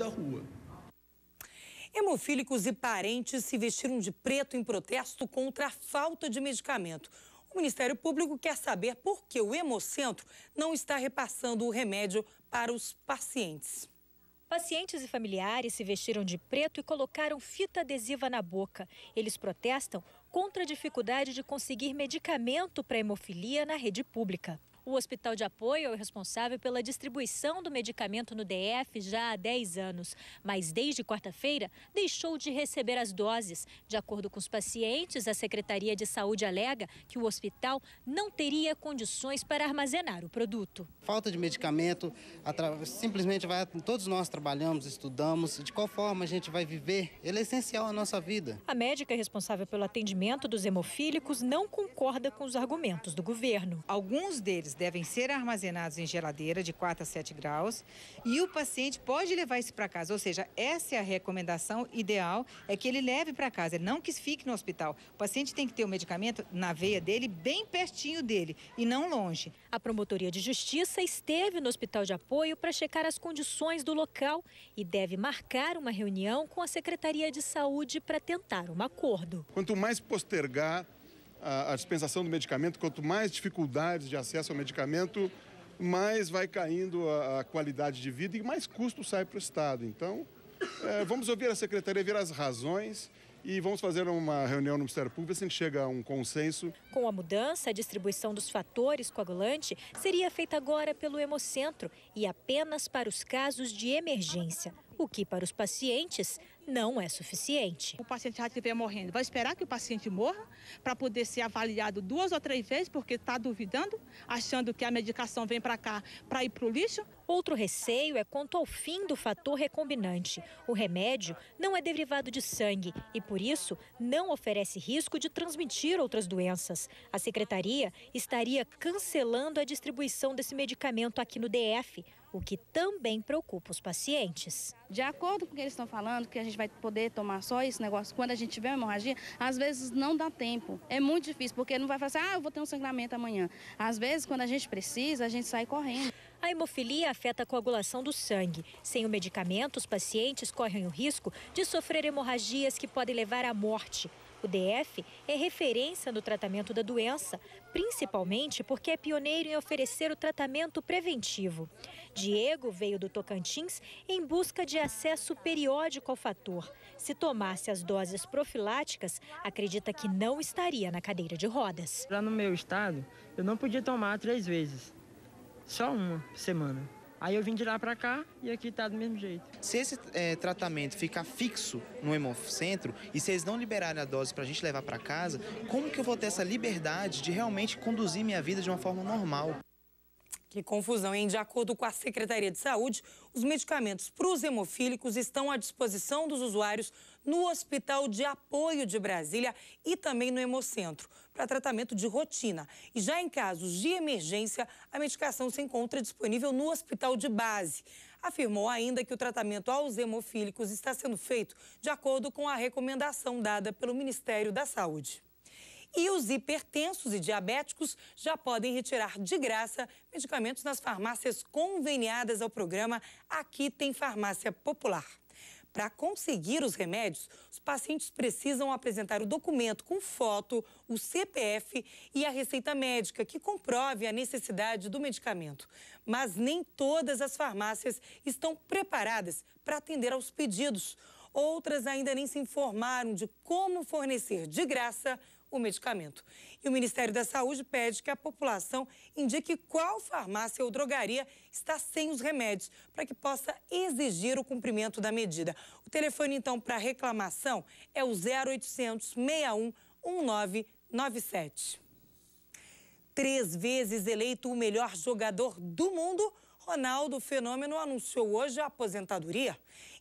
da rua. Hemofílicos e parentes se vestiram de preto em protesto contra a falta de medicamento. O Ministério Público quer saber por que o Hemocentro não está repassando o remédio para os pacientes. Pacientes e familiares se vestiram de preto e colocaram fita adesiva na boca. Eles protestam contra a dificuldade de conseguir medicamento para hemofilia na rede pública. O Hospital de Apoio é o responsável pela distribuição do medicamento no DF já há 10 anos, mas desde quarta-feira deixou de receber as doses. De acordo com os pacientes, a Secretaria de Saúde alega que o hospital não teria condições para armazenar o produto. Falta de medicamento, simplesmente vai, todos nós trabalhamos, estudamos, de qual forma a gente vai viver, ele é essencial à nossa vida. A médica responsável pelo atendimento dos hemofílicos não concorda com os argumentos do governo. Alguns deles devem ser armazenados em geladeira de 4 a 7 graus e o paciente pode levar isso para casa. Ou seja, essa é a recomendação ideal, é que ele leve para casa, não que fique no hospital. O paciente tem que ter o medicamento na veia dele, bem pertinho dele e não longe. A Promotoria de Justiça esteve no hospital de apoio para checar as condições do local e deve marcar uma reunião com a Secretaria de Saúde para tentar um acordo. Quanto mais postergar, a, a dispensação do medicamento, quanto mais dificuldades de acesso ao medicamento, mais vai caindo a, a qualidade de vida e mais custo sai para o Estado. Então, é, vamos ouvir a secretaria, ver as razões e vamos fazer uma reunião no Ministério Público se a gente chega a um consenso. Com a mudança, a distribuição dos fatores coagulante seria feita agora pelo Hemocentro e apenas para os casos de emergência, o que para os pacientes não é suficiente. O paciente já estiver morrendo, vai esperar que o paciente morra para poder ser avaliado duas ou três vezes porque está duvidando, achando que a medicação vem para cá para ir para o lixo? Outro receio é quanto ao fim do fator recombinante. O remédio não é derivado de sangue e, por isso, não oferece risco de transmitir outras doenças. A secretaria estaria cancelando a distribuição desse medicamento aqui no DF, o que também preocupa os pacientes. De acordo com o que eles estão falando, que a gente vai poder tomar só esse negócio quando a gente tiver uma hemorragia, às vezes não dá tempo. É muito difícil, porque não vai falar assim, ah, eu vou ter um sangramento amanhã. Às vezes, quando a gente precisa, a gente sai correndo. A hemofilia afeta a coagulação do sangue. Sem o medicamento, os pacientes correm o risco de sofrer hemorragias que podem levar à morte. O DF é referência no tratamento da doença, principalmente porque é pioneiro em oferecer o tratamento preventivo. Diego veio do Tocantins em busca de acesso periódico ao fator. Se tomasse as doses profiláticas, acredita que não estaria na cadeira de rodas. Lá no meu estado, eu não podia tomar três vezes, só uma semana. Aí eu vim de lá para cá e aqui tá do mesmo jeito. Se esse é, tratamento ficar fixo no hemocentro e se eles não liberarem a dose para a gente levar para casa, como que eu vou ter essa liberdade de realmente conduzir minha vida de uma forma normal? Que confusão, hein? De acordo com a Secretaria de Saúde, os medicamentos para os hemofílicos estão à disposição dos usuários no Hospital de Apoio de Brasília e também no Hemocentro, para tratamento de rotina. E já em casos de emergência, a medicação se encontra disponível no hospital de base. Afirmou ainda que o tratamento aos hemofílicos está sendo feito de acordo com a recomendação dada pelo Ministério da Saúde. E os hipertensos e diabéticos já podem retirar de graça medicamentos nas farmácias conveniadas ao programa Aqui Tem Farmácia Popular. Para conseguir os remédios, os pacientes precisam apresentar o documento com foto, o CPF e a receita médica que comprove a necessidade do medicamento. Mas nem todas as farmácias estão preparadas para atender aos pedidos. Outras ainda nem se informaram de como fornecer de graça o medicamento. E o Ministério da Saúde pede que a população indique qual farmácia ou drogaria está sem os remédios, para que possa exigir o cumprimento da medida. O telefone, então, para reclamação é o 0800 61 1997. Três vezes eleito o melhor jogador do mundo, Ronaldo Fenômeno anunciou hoje a aposentadoria.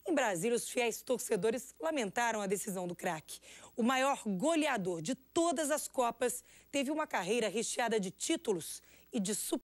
Em Brasília, os fiéis torcedores lamentaram a decisão do craque. O maior goleador de todas as Copas teve uma carreira recheada de títulos e de super.